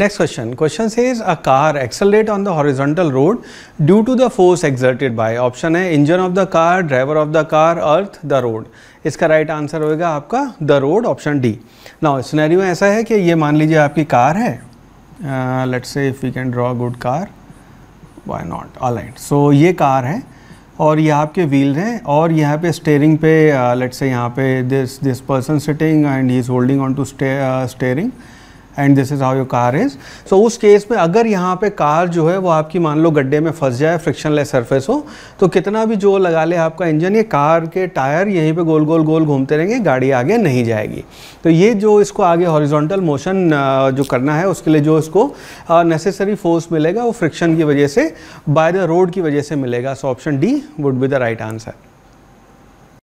Next question Question is a car accelerates on the horizontal road due to the force exerted by option है engine of the car driver of the car earth the road इसका right answer होगा आपका the road option D now scenario ऐसा है कि ये मान लीजिए आपकी कार है let's say if you can draw good car why not all right so ये कार है और ये आपके व्हील हैं और यहाँ पे स्टेयरिंग पे लेट uh, से यहाँ पे this this person sitting and he is holding on to steering and this is how your car is so उस केस में अगर यहाँ पे कार जो है वो आपकी मान लो गड्ढे में फंस जाए फ्रिक्शन लेस सर्फेस हो तो कितना भी जोर लगा ले आपका इंजन ये कार के टायर यहीं पे गोल गोल गोल घूमते रहेंगे गाड़ी आगे नहीं जाएगी तो ये जो इसको आगे हॉरिजॉन्टल मोशन जो करना है उसके लिए जो इसको नेसेसरी फोर्स मिलेगा वो फ्रिक्शन की वजह से बाय द रोड की वजह से मिलेगा so option D would be the right answer